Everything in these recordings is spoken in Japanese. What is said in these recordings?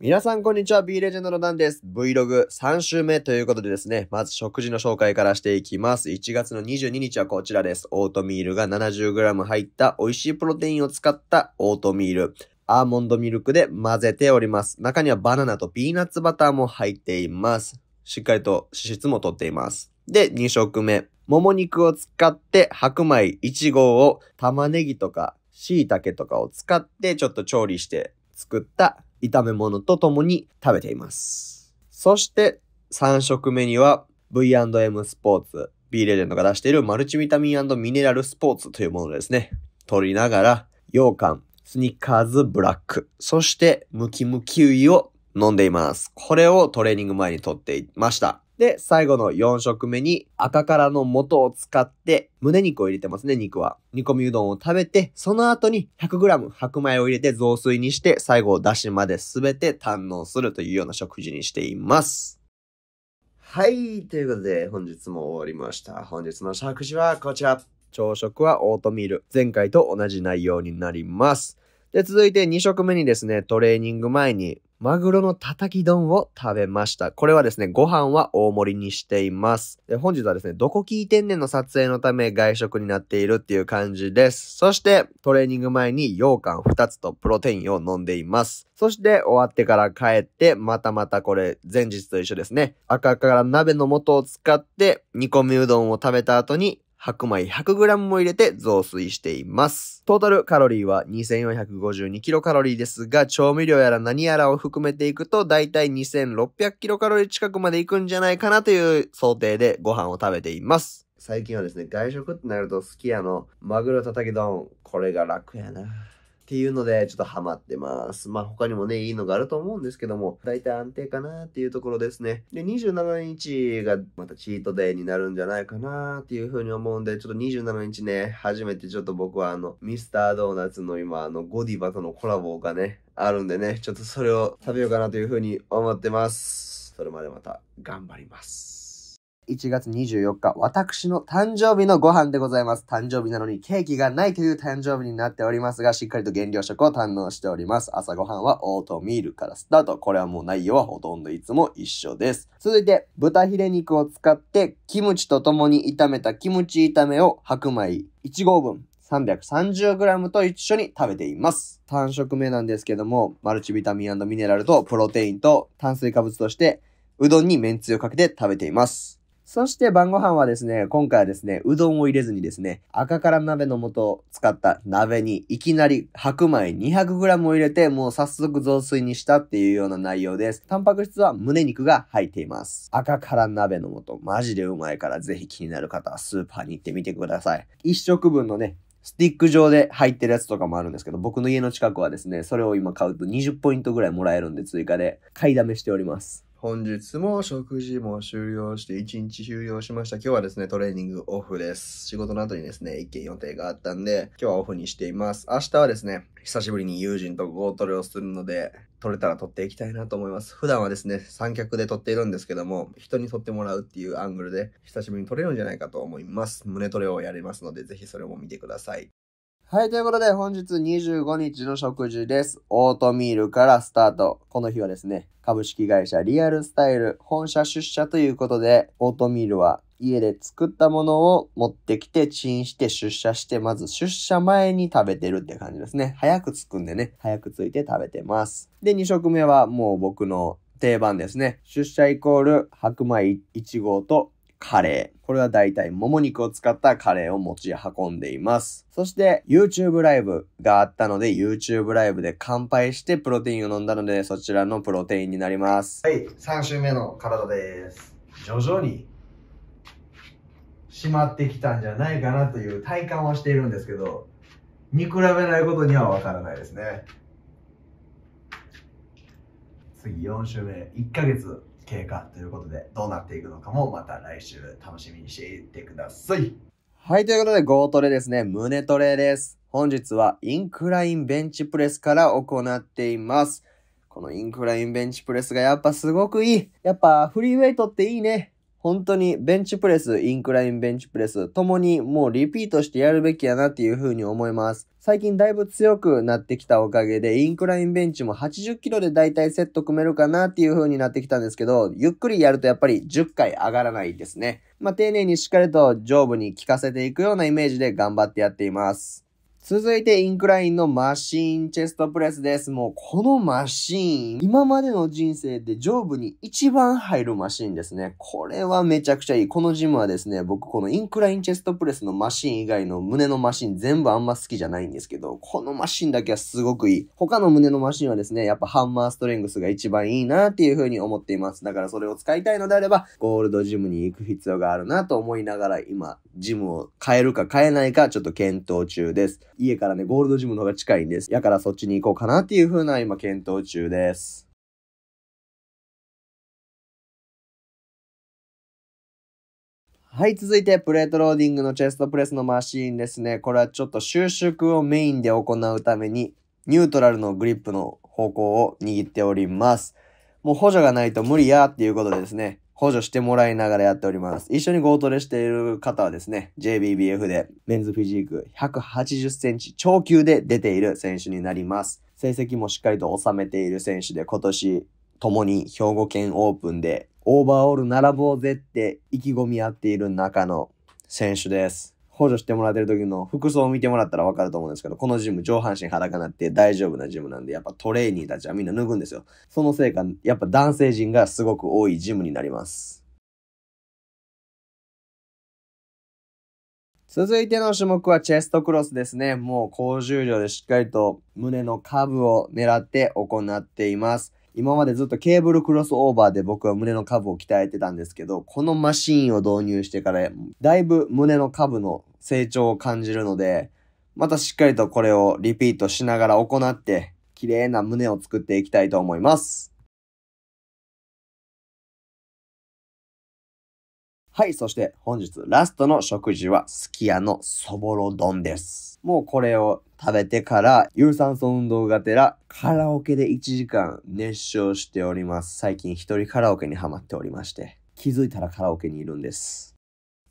皆さんこんにちは、B レジェンドのダンです。Vlog3 週目ということでですね、まず食事の紹介からしていきます。1月の22日はこちらです。オートミールが 70g 入った美味しいプロテインを使ったオートミール。アーモンドミルクで混ぜております。中にはバナナとピーナッツバターも入っています。しっかりと脂質もとっています。で、2食目。もも肉を使って白米1合を玉ねぎとか椎茸とかを使ってちょっと調理して作った炒め物とともに食べています。そして3食目には V&M スポーツ、B レジェンドが出しているマルチビタミンミネラルスポーツというものですね。取りながら、羊羹、スニッカーズブラック、そしてムキムキウイを飲んでいます。これをトレーニング前に取っていました。で、最後の4食目に赤からの素を使って胸肉を入れてますね、肉は。煮込みうどんを食べて、その後に 100g 白米を入れて雑炊にして、最後出汁まで全て堪能するというような食事にしています。はい、ということで本日も終わりました。本日の食事はこちら。朝食はオートミール。前回と同じ内容になります。で、続いて2食目にですね、トレーニング前にマグロのたたき丼を食べました。これはですね、ご飯は大盛りにしています。で本日はですね、どこ聞いてんねんの撮影のため外食になっているっていう感じです。そして、トレーニング前に羊羹2つとプロテインを飲んでいます。そして終わってから帰って、またまたこれ前日と一緒ですね。赤から鍋の素を使って煮込みうどんを食べた後に白米 100g も入れて増水しています。トータルカロリーは 2452kcal ですが、調味料やら何やらを含めていくと、だいたい 2600kcal 近くまで行くんじゃないかなという想定でご飯を食べています。最近はですね、外食ってなると、すき家のマグロたたき丼、これが楽やな。っていうので、ちょっとハマってます。まあ他にもね、いいのがあると思うんですけども、だいたい安定かなっていうところですね。で、27日がまたチートデイになるんじゃないかなっていうふうに思うんで、ちょっと27日ね、初めてちょっと僕はあの、ミスタードーナツの今、あの、ゴディバとのコラボがね、あるんでね、ちょっとそれを食べようかなというふうに思ってます。それまでまた頑張ります。1月24日、私の誕生日のご飯でございます。誕生日なのにケーキがないという誕生日になっておりますが、しっかりと減量食を堪能しております。朝ごはんはオートミールからスタート。これはもう内容はほとんどいつも一緒です。続いて、豚ヒレ肉を使って、キムチと共に炒めたキムチ炒めを白米1合分 330g と一緒に食べています。単食目なんですけども、マルチビタミンミネラルとプロテインと炭水化物として、うどんにめんつゆをかけて食べています。そして晩ご飯はですね、今回はですね、うどんを入れずにですね、赤から鍋の素を使った鍋にいきなり白米 200g を入れて、もう早速雑炊にしたっていうような内容です。タンパク質は胸肉が入っています。赤から鍋の素、マジでうまいからぜひ気になる方はスーパーに行ってみてください。一食分のね、スティック状で入ってるやつとかもあるんですけど、僕の家の近くはですね、それを今買うと20ポイントぐらいもらえるんで追加で買いだめしております。本日も食事も終了して1日終了しました。今日はですね、トレーニングオフです。仕事の後にですね、1件予定があったんで、今日はオフにしています。明日はですね、久しぶりに友人とゴートレをするので、取れたら撮っていきたいなと思います。普段はですね、三脚で撮っているんですけども、人に撮ってもらうっていうアングルで、久しぶりに撮れるんじゃないかと思います。胸トレをやりますので、ぜひそれも見てください。はい、ということで本日25日の食事です。オートミールからスタート。この日はですね、株式会社リアルスタイル本社出社ということで、オートミールは家で作ったものを持ってきてチンして出社して、まず出社前に食べてるって感じですね。早く着くんでね、早く着いて食べてます。で、2食目はもう僕の定番ですね。出社イコール白米1号とカレー。これは大体もも肉を使ったカレーを持ち運んでいます。そして YouTube ライブがあったので YouTube ライブで乾杯してプロテインを飲んだのでそちらのプロテインになります。はい、3週目の体です。徐々にしまってきたんじゃないかなという体感はしているんですけど、見比べないことにはわからないですね。次4週目、1ヶ月経過ということで、どうなっていくのかもまた来週楽しみにしていてください。はい、ということで、ゴートレですね、胸トレです。本日はインクラインベンチプレスから行っています。このインクラインベンチプレスがやっぱすごくいい。やっぱフリーウェイトっていいね。本当にベンチプレス、インクラインベンチプレス、ともにもうリピートしてやるべきやなっていう風に思います。最近だいぶ強くなってきたおかげで、インクラインベンチも80キロでだいたいセット組めるかなっていう風になってきたんですけど、ゆっくりやるとやっぱり10回上がらないですね。まあ、丁寧にしっかりと上部に効かせていくようなイメージで頑張ってやっています。続いて、インクラインのマシーンチェストプレスです。もう、このマシーン、今までの人生で上部に一番入るマシーンですね。これはめちゃくちゃいい。このジムはですね、僕このインクラインチェストプレスのマシーン以外の胸のマシーン全部あんま好きじゃないんですけど、このマシーンだけはすごくいい。他の胸のマシーンはですね、やっぱハンマーストレングスが一番いいなっていう風に思っています。だからそれを使いたいのであれば、ゴールドジムに行く必要があるなと思いながら、今、ジムを変えるか変えないかちょっと検討中です。家からね、ゴールドジムの方が近いんです。やからそっちに行こうかなっていう風な今検討中です。はい、続いてプレートローディングのチェストプレスのマシーンですね。これはちょっと収縮をメインで行うために、ニュートラルのグリップの方向を握っております。もう補助がないと無理やっていうことでですね。補助してもらいながらやっております。一緒にゴートレしている方はですね、JBBF でメンズフィジーク180センチ超級で出ている選手になります。成績もしっかりと収めている選手で今年共に兵庫県オープンでオーバーオール並ぼうぜって意気込み合っている中の選手です。補助してもらってる時の服装を見てもらったら分かると思うんですけど、このジム上半身裸になって大丈夫なジムなんで、やっぱトレーニーたちはみんな脱ぐんですよ。そのせいか、やっぱ男性陣がすごく多いジムになります。続いての種目はチェストクロスですね。もう高重量でしっかりと胸の下部を狙って行っています。今までずっとケーブルクロスオーバーで僕は胸の下部を鍛えてたんですけど、このマシンを導入してから、だいぶ胸の下部の成長を感じるので、またしっかりとこれをリピートしながら行って、綺麗な胸を作っていきたいと思います。はい、そして本日ラストの食事は、すき家のそぼろ丼です。もうこれを食べてから、有酸素運動がてら、カラオケで1時間熱唱しております。最近一人カラオケにハマっておりまして、気づいたらカラオケにいるんです。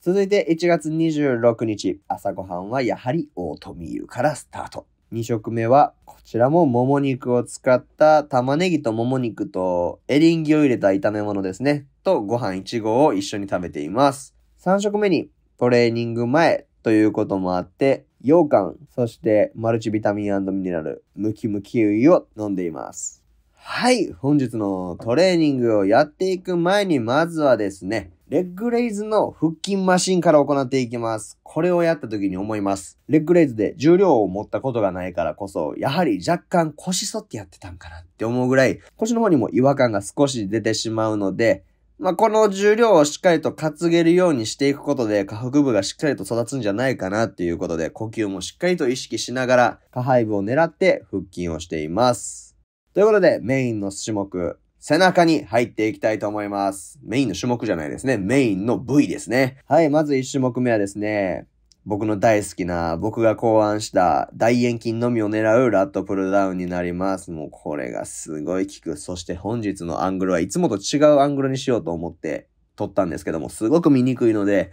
続いて1月26日、朝ごはんはやはりオートミールからスタート。2食目は、こちらももも肉を使った玉ねぎともも肉とエリンギを入れた炒め物ですね。とご飯1合を一緒に食べています。3食目にトレーニング前ということもあって、羊羹、そしてマルチビタミンミネラル、ムキムキウイを飲んでいます。はい、本日のトレーニングをやっていく前にまずはですね、レッグレイズの腹筋マシンから行っていきます。これをやった時に思います。レッグレイズで重量を持ったことがないからこそ、やはり若干腰反ってやってたんかなって思うぐらい、腰の方にも違和感が少し出てしまうので、まあ、この重量をしっかりと担げるようにしていくことで、下腹部がしっかりと育つんじゃないかなっていうことで、呼吸もしっかりと意識しながら、下背部を狙って腹筋をしています。ということで、メインの種目、背中に入っていきたいと思います。メインの種目じゃないですね。メインの部位ですね。はい、まず一種目目はですね、僕の大好きな、僕が考案した大円筋のみを狙うラットプルダウンになります。もうこれがすごい効く。そして本日のアングルはいつもと違うアングルにしようと思って撮ったんですけども、すごく見にくいので、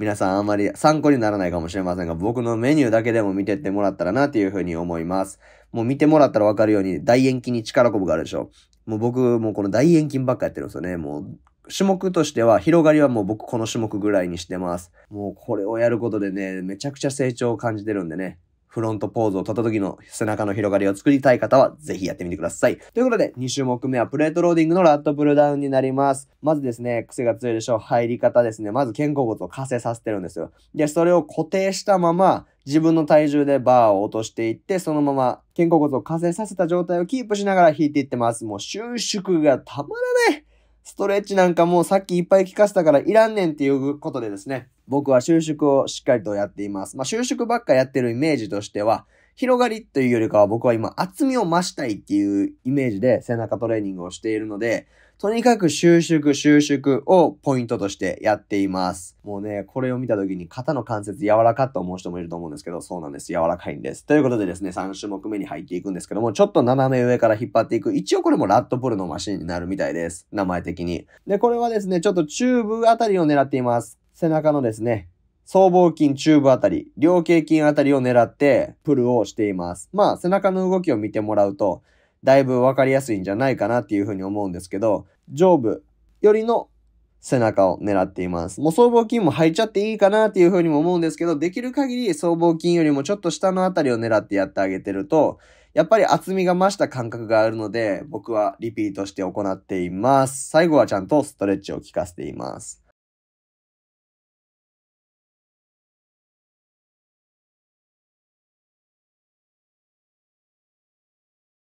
皆さんあんまり参考にならないかもしれませんが、僕のメニューだけでも見てってもらったらなというふうに思います。もう見てもらったらわかるように、大円筋に力こぶがあるでしょ。もう僕、もうこの大遠近ばっかやってるんですよね。もう、種目としては、広がりはもう僕この種目ぐらいにしてます。もうこれをやることでね、めちゃくちゃ成長を感じてるんでね、フロントポーズを取った時の背中の広がりを作りたい方は、ぜひやってみてください。ということで、2種目目はプレートローディングのラットプルダウンになります。まずですね、癖が強いでしょう。入り方ですね。まず肩甲骨を加勢させてるんですよ。で、それを固定したまま、自分の体重でバーを落としていって、そのまま肩甲骨を加勢させた状態をキープしながら引いていってます。もう収縮がたまらないストレッチなんかもうさっきいっぱい効かせたからいらんねんっていうことでですね、僕は収縮をしっかりとやっています。まあ、収縮ばっかやってるイメージとしては、広がりというよりかは僕は今厚みを増したいっていうイメージで背中トレーニングをしているので、とにかく収縮、収縮をポイントとしてやっています。もうね、これを見た時に肩の関節柔らかと思う人もいると思うんですけど、そうなんです。柔らかいんです。ということでですね、3種目目に入っていくんですけども、ちょっと斜め上から引っ張っていく。一応これもラットプルのマシンになるみたいです。名前的に。で、これはですね、ちょっとチューブあたりを狙っています。背中のですね、僧帽筋中部あたり、両頸筋あたりを狙ってプルをしています。まあ、背中の動きを見てもらうと、だいぶわかりやすいんじゃないかなっていうふうに思うんですけど、上部よりの背中を狙っています。もう僧帽筋も入いちゃっていいかなっていうふうにも思うんですけど、できる限り僧帽筋よりもちょっと下のあたりを狙ってやってあげてると、やっぱり厚みが増した感覚があるので、僕はリピートして行っています。最後はちゃんとストレッチを効かせています。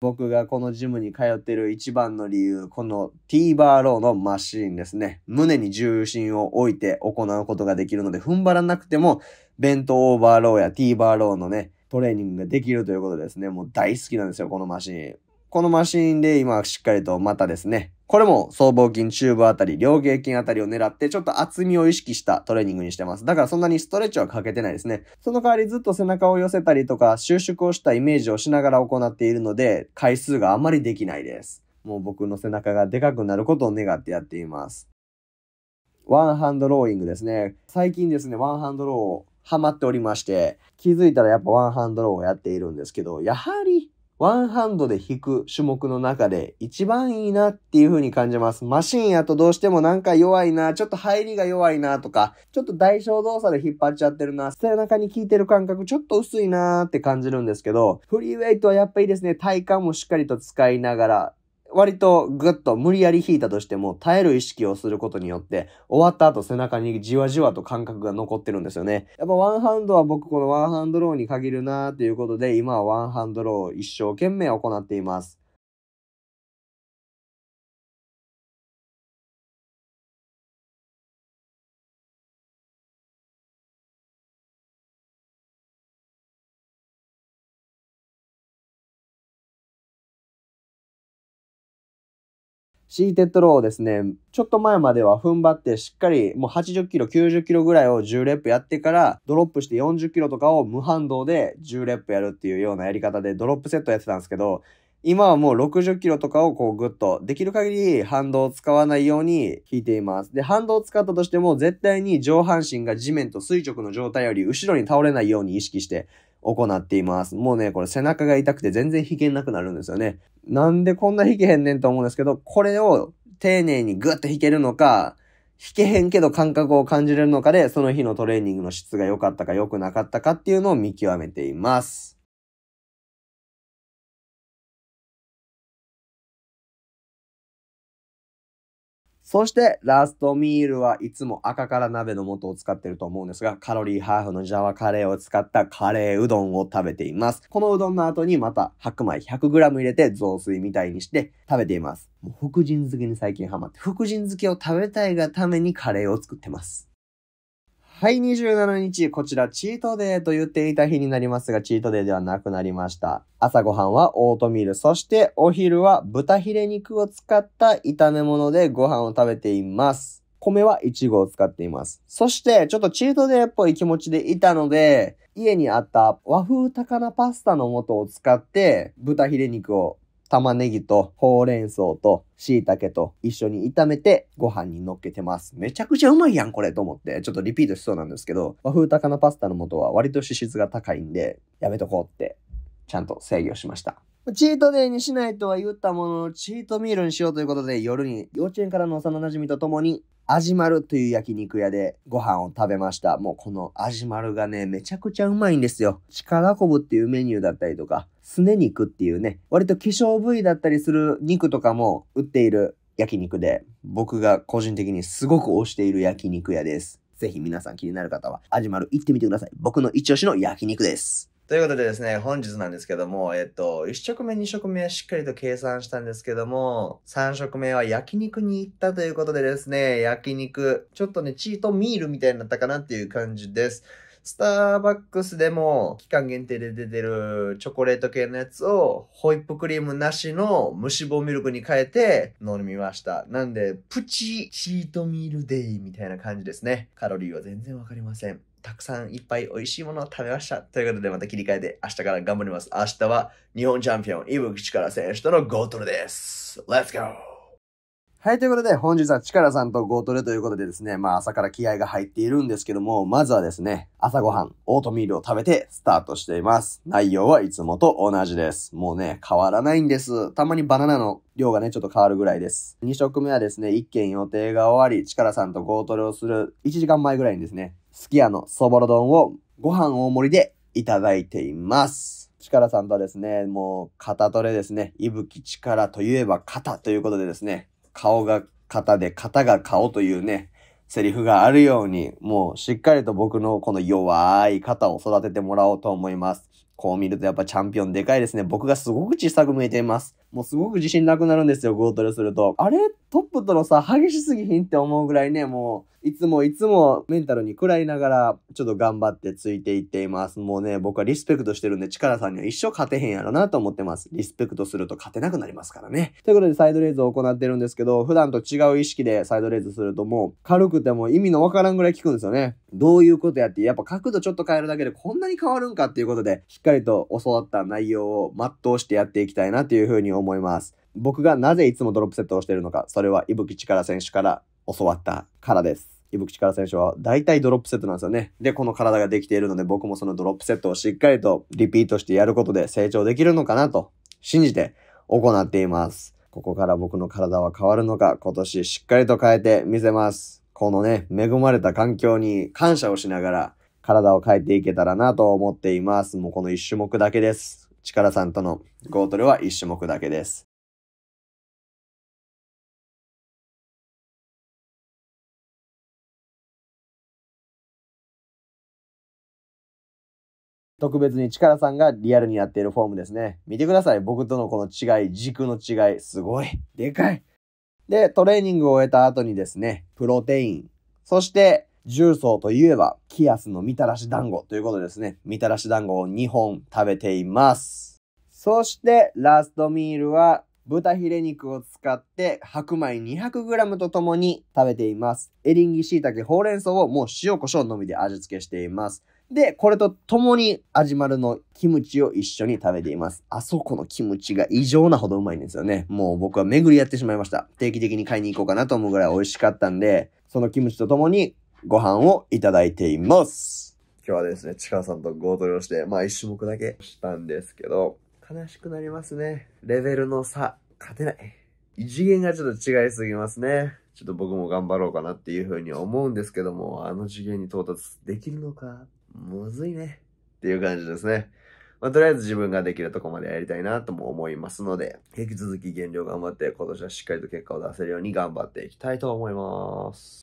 僕がこのジムに通ってる一番の理由、この T バーローのマシーンですね。胸に重心を置いて行うことができるので、踏ん張らなくても、ベントオーバーローや T バーローのね、トレーニングができるということですね。もう大好きなんですよ、このマシーン。このマシーンで今しっかりとまたですね、これも僧帽筋、中部あたり、両芸筋あたりを狙って、ちょっと厚みを意識したトレーニングにしてます。だからそんなにストレッチはかけてないですね。その代わりずっと背中を寄せたりとか、収縮をしたイメージをしながら行っているので、回数があまりできないです。もう僕の背中がでかくなることを願ってやっています。ワンハンドローイングですね。最近ですね、ワンハンドローをハマっておりまして、気づいたらやっぱワンハンドローをやっているんですけど、やはりワンハンドで弾く種目の中で一番いいなっていう風に感じます。マシンやとどうしてもなんか弱いな、ちょっと入りが弱いなとか、ちょっと代償動作で引っ張っちゃってるな、背中に効いてる感覚ちょっと薄いなーって感じるんですけど、フリーウェイトはやっぱいいですね。体幹もしっかりと使いながら、割とぐっと無理やり引いたとしても耐える意識をすることによって終わった後背中にじわじわと感覚が残ってるんですよね。やっぱワンハンドは僕このワンハンドローに限るなーっていうことで今はワンハンドローを一生懸命行っています。シーテッドローをですね、ちょっと前までは踏ん張ってしっかりもう80キロ、90キロぐらいを10レップやってからドロップして40キロとかを無反動で10レップやるっていうようなやり方でドロップセットやってたんですけど、今はもう60キロとかをこうグッとできる限り反動を使わないように引いています。で、反動を使ったとしても絶対に上半身が地面と垂直の状態より後ろに倒れないように意識して行っています。もうね、これ背中が痛くて全然弾けなくなるんですよね。なんでこんな弾けへんねんと思うんですけど、これを丁寧にグッと弾けるのか、弾けへんけど感覚を感じれるのかで、その日のトレーニングの質が良かったか良くなかったかっていうのを見極めています。そして、ラストミールはいつも赤から鍋の素を使ってると思うんですが、カロリーハーフのジャワカレーを使ったカレーうどんを食べています。このうどんの後にまた白米 100g 入れて雑炊みたいにして食べています。もう福神漬けに最近ハマって、福神漬けを食べたいがためにカレーを作ってます。はい、27日、こちらチートデーと言っていた日になりますが、チートデーではなくなりました。朝ごはんはオートミール、そしてお昼は豚ヒレ肉を使った炒め物でご飯を食べています。米はイチゴを使っています。そして、ちょっとチートデーっぽい気持ちでいたので、家にあった和風高菜パスタの素を使って豚ヒレ肉を玉ねぎとほうれん草と椎茸と一緒に炒めてご飯に乗っけてます。めちゃくちゃうまいやん、これと思って、ちょっとリピートしそうなんですけど、和風高菜パスタの素は割と脂質が高いんで、やめとこうって、ちゃんと制御しました。チートデーにしないとは言ったものの、チートミールにしようということで、夜に幼稚園からの幼馴染と共に味丸という焼肉屋でご飯を食べました。もうこの味丸がね、めちゃくちゃうまいんですよ。力こぶっていうメニューだったりとか、すね肉っていうね、割と希少部位だったりする肉とかも売っている焼肉で、僕が個人的にすごく推している焼肉屋です。ぜひ皆さん気になる方は、味丸行ってみてください。僕の一押しの焼肉です。ということでですね、本日なんですけども、えっと、1食目、2食目はしっかりと計算したんですけども、3食目は焼肉に行ったということでですね、焼肉、ちょっとね、チートミールみたいになったかなっていう感じです。スターバックスでも期間限定で出てるチョコレート系のやつをホイップクリームなしの無脂肪ミルクに変えて飲みました。なんで、プチチートミールデイみたいな感じですね。カロリーは全然わかりません。たくさんいっぱい美味しいものを食べました。ということで、また切り替えて明日から頑張ります。明日は日本チャンピオン、イブキチカラ選手とのゴートルです。Let's go! はい、ということで、本日はチカラさんとゴートレということでですね、まあ朝から気合が入っているんですけども、まずはですね、朝ごはん、オートミールを食べてスタートしています。内容はいつもと同じです。もうね、変わらないんです。たまにバナナの量がね、ちょっと変わるぐらいです。2食目はですね、1件予定が終わり、チカラさんとゴートレをする1時間前ぐらいにですね、すき家のそぼろ丼をご飯大盛りでいただいています。力さんとはですね、もう肩トレですね。いぶき力といえば肩ということでですね、顔が肩で肩が顔というね、セリフがあるように、もうしっかりと僕のこの弱い肩を育ててもらおうと思います。こう見るとやっぱチャンピオンでかいですね。僕がすごく小さく見えています。もうすごく自信なくなるんですよ、ゴートレすると。あれトップとの差激しすぎひんって思うぐらいね、もういつもいつもメンタルに食らいながら、ちょっと頑張ってついていっています。もうね、僕はリスペクトしてるんで、力さんには一生勝てへんやろなと思ってます。リスペクトすると勝てなくなりますからね。ということで、サイドレイズを行ってるんですけど、普段と違う意識でサイドレイズするともう、軽くても意味のわからんぐらい効くんですよね。どういうことやって、やっぱ角度ちょっと変えるだけでこんなに変わるんかっていうことで、しっかりと教わった内容を全うしてやっていきたいなというふうに思います。僕がなぜいつもドロップセットをしているのか、それは伊吹力選手から教わったからです。伊吹力選手は大体ドロップセットなんですよね。で、この体ができているので僕もそのドロップセットをしっかりとリピートしてやることで成長できるのかなと信じて行っています。ここから僕の体は変わるのか今年しっかりと変えてみせます。このね、恵まれた環境に感謝をしながら体を変えていけたらなと思っています。もうこの1種目だけです。力さんとのゴートルは1種目だけです。特別に力さんがリアルにやっているフォームですね。見てください。僕とのこの違い、軸の違い、すごい。でかい。で、トレーニングを終えた後にですね、プロテイン、そして重曹といえば、キアスのみたらし団子ということですね。みたらし団子を2本食べています。そして、ラストミールは、豚ヒレ肉を使って白米 200g とともに食べています。エリンギ、椎茸、ほうれん草をもう塩コショウのみで味付けしています。で、これと共に、味丸のキムチを一緒に食べています。あそこのキムチが異常なほどうまいんですよね。もう僕は巡りやってしまいました。定期的に買いに行こうかなと思うぐらい美味しかったんで、そのキムチと共にご飯をいただいています。今日はですね、チカさんと合同をして、まあ一種目だけしたんですけど、悲しくなりますね。レベルの差、勝てない。異次元がちょっと違いすぎますね。ちょっと僕も頑張ろうかなっていうふうに思うんですけども、あの次元に到達できるのかむずいね。っていう感じですね。まあ、とりあえず自分ができるとこまでやりたいなとも思いますので、引き続き減量頑張って今年はしっかりと結果を出せるように頑張っていきたいと思います。